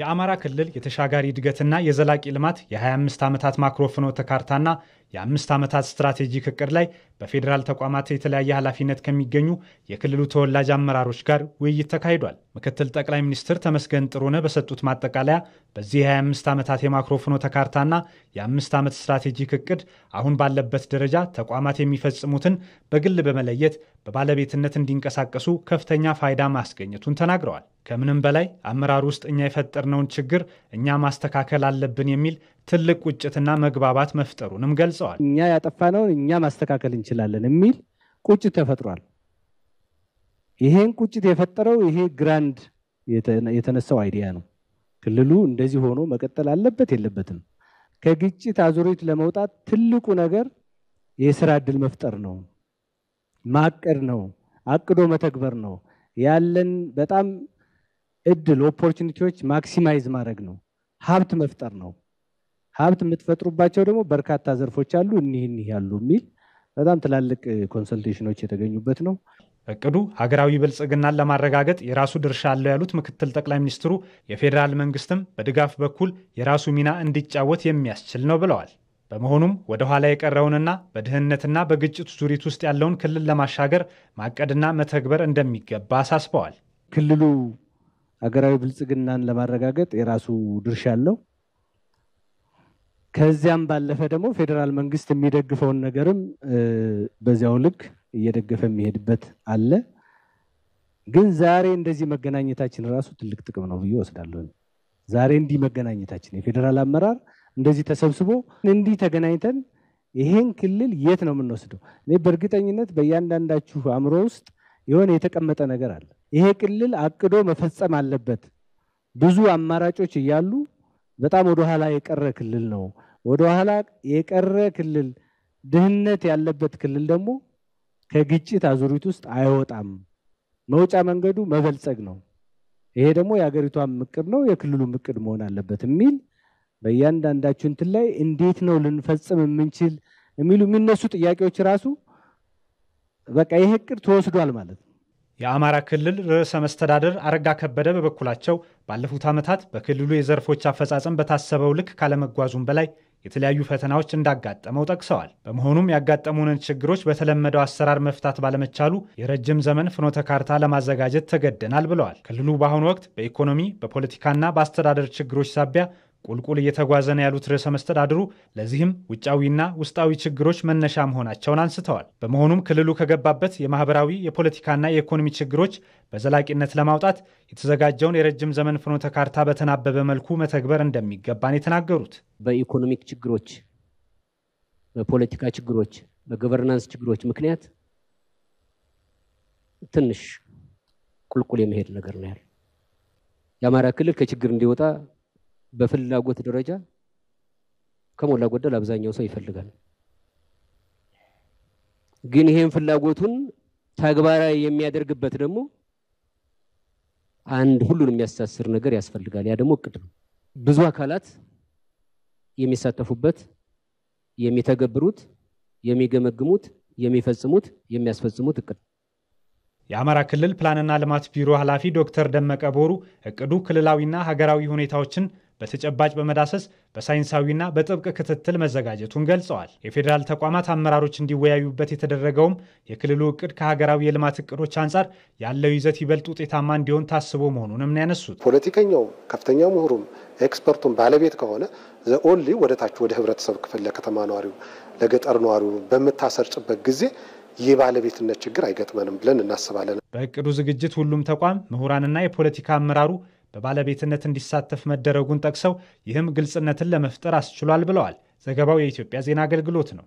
የአማራ ክልል የተሻጋሪ እድገትና የዘላቂ ልማት የ25 ዓመታት ማክሮ ፍኖተ ካርታና የአምስት ዓመታት ስትራቴጂክ እቅድ ላይ በፌዴራል ተቋማት የተለያየ ኃላፊነት ከሚገኙ የክልሉ ተወላጅ አመራሮች ጋር ውይይት ተካሂዷል። ምክትል ጠቅላይ ሚኒስትር ተመስገን ጥሩነህ በሰጡት ማጠቃለያ በዚህ የ25 ዓመታት የማክሮ ፍኖተ ካርታና የአምስት ዓመት ስትራቴጂክ እቅድ አሁን ባለበት ደረጃ ተቋማት የሚፈጽሙትን በግል በመለየት በባለቤትነት እንዲንቀሳቀሱ ከፍተኛ ፋይዳ ማስገኘቱን ተናግረዋል። ከምንም በላይ አመራር ውስጥ እኛ የፈጠርነውን ችግር እኛ ማስተካከል አለብን የሚል ትልቅ ቁጭትና መግባባት መፍጠሩንም ገልጸዋል። እኛ ያጠፋነውን እኛ ማስተካከል እንችላለን የሚል ቁጭት ተፈጥሯል። ይሄን ቁጭት የፈጠረው ይሄ ግራንድ የተነሳው አይዲያ ነው። ክልሉ እንደዚህ ሆኖ መቀጠል አለበት የለበትም። ከግጭት አዙሪት ለመውጣት ትልቁ ነገር የስራ እድል መፍጠር ነው፣ ማቀድ ነው፣ አቅዶ መተግበር ነው። ያለን በጣም እድል ኦፖርቹኒቲዎች ማክሲማይዝ ማድረግ ነው፣ ሀብት መፍጠር ነው። ሀብት የምትፈጥሩባቸው ደግሞ በርካታ ዘርፎች አሉ፣ እኒህ እኒህ ያሉ የሚል በጣም ትላልቅ ኮንሰልቴሽኖች የተገኙበት ነው። እቅዱ ሀገራዊ ብልጽግናን ለማረጋገጥ የራሱ ድርሻ አለው ያሉት ምክትል ጠቅላይ ሚኒስትሩ የፌዴራል መንግስትም በድጋፍ በኩል የራሱ ሚና እንዲጫወት የሚያስችል ነው ብለዋል። በመሆኑም ወደ ኋላ የቀረውንና በድህነትና በግጭት ዙሪት ውስጥ ያለውን ክልል ለማሻገር ማቀድና መተግበር እንደሚገባ አሳስበዋል። ክልሉ ሀገራዊ ብልጽግናን ለማረጋገጥ የራሱ ድርሻ አለው። ከዚያም ባለፈ ደግሞ ፌዴራል መንግስት የሚደግፈውን ነገርም በዚያው ልክ እየደገፈ የሚሄድበት አለ። ግን ዛሬ እንደዚህ መገናኘታችን ራሱ ትልቅ ጥቅም ነው ብዬ ወስዳለሁ። ዛሬ እንዲህ መገናኘታችን የፌዴራል አመራር እንደዚህ ተሰብስቦ እንዲህ ተገናኝተን ይሄን ክልል የት ነው የምንወስደው? እኔ በእርግጠኝነት በእያንዳንዳችሁ አእምሮ ውስጥ የሆነ የተቀመጠ ነገር አለ። ይሄ ክልል አቅዶ መፈጸም አለበት ብዙ አማራጮች እያሉ በጣም ወደኋላ የቀረ ክልል ነው። ወደኋላ የቀረ ክልል፣ ድህነት ያለበት ክልል ደግሞ ከግጭት አዙሪት ውስጥ አይወጣም። መውጫ መንገዱ መበልጸግ ነው። ይሄ ደግሞ የሀገሪቷም እቅድ ነው፣ የክልሉ እቅድ መሆን አለበት የሚል በእያንዳንዳችሁ እንትን ላይ እንዴት ነው ልንፈጽም የምንችል የሚሉ የሚነሱ ጥያቄዎች ራሱ በቃ ይህ እቅድ ተወስዷል ማለት ነው። የአማራ ክልል ርዕሰ መስተዳደር አረጋ ከበደ በበኩላቸው ባለፉት ዓመታት በክልሉ የዘርፎች አፈጻጸም በታሰበው ልክ ካለመጓዙም በላይ የተለያዩ ፈተናዎች እንዳጋጠመው ጠቅሰዋል። በመሆኑም ያጋጠሙንን ችግሮች በተለመደው አሰራር መፍታት ባለመቻሉ የረጅም ዘመን ፍኖተ ካርታ ለማዘጋጀት ተገደናል ብለዋል። ክልሉ በአሁኑ ወቅት በኢኮኖሚ በፖለቲካና በአስተዳደር ችግሮች ሳቢያ ቁልቁል እየተጓዘ ነው ያሉት ርዕሰ መስተዳድሩ ለዚህም ውጫዊና ውስጣዊ ችግሮች መነሻ መሆናቸውን አንስተዋል። በመሆኑም ክልሉ ከገባበት የማህበራዊ የፖለቲካና የኢኮኖሚ ችግሮች በዘላቂነት ለማውጣት የተዘጋጀውን የረጅም ዘመን ፍኖተ ካርታ በተናበበ መልኩ መተግበር እንደሚገባን የተናገሩት በኢኮኖሚክ ችግሮች፣ በፖለቲካ ችግሮች፣ በገቨርናንስ ችግሮች ምክንያት ትንሽ ቁልቁል የመሄድ ነገር ነው ያለ የአማራ ክልል ከችግር እንዲወጣ በፍላጎት ደረጃ ከሞላ ጎደል አብዛኛው ሰው ይፈልጋል። ግን ይሄን ፍላጎቱን ተግባራዊ የሚያደርግበት ደግሞ አንድ ሁሉን የሚያስተሳስር ነገር ያስፈልጋል። ያ ደግሞ እቅድ ነው። ብዙ አካላት የሚሳተፉበት፣ የሚተገብሩት፣ የሚገመግሙት፣ የሚፈጽሙት፣ የሚያስፈጽሙት እቅድ የአማራ ክልል ፕላንና ልማት ቢሮ ኃላፊ ዶክተር ደመቀ ቦሩ እቅዱ ክልላዊና ሀገራዊ ሁኔታዎችን በተጨባጭ በመዳሰስ በሳይንሳዊና በጥብቅ ክትትል መዘጋጀቱን ገልጸዋል። የፌዴራል ተቋማት አመራሮች እንዲወያዩበት የተደረገውም የክልሉ እቅድ ከሀገራዊ የልማት እቅዶች አንጻር ያለው ይዘት ይበልጥ ውጤታማ እንዲሆን ታስቦ መሆኑንም ነው ያነሱት። ፖለቲከኛው ከፍተኛ ምሁሩም ኤክስፐርቱም ባለቤት ከሆነ ዘኦንሊ ወደ ታች ወደ ህብረተሰብ ክፍል ለከተማ ነዋሪው ለገጠር ነዋሪው በምታሰርጭበት ጊዜ ይህ ባለቤትነት ችግር አይገጥመንም ብለን እናስባለን። በእቅዱ ዝግጅት ሁሉም ተቋም ምሁራንና የፖለቲካ አመራሩ በባለቤትነት እንዲሳተፍ መደረጉን ጠቅሰው ይህም ግልጽነትን ለመፍጠር አስችሏል ብለዋል። ዘገባው የኢትዮጵያ ዜና አገልግሎት ነው።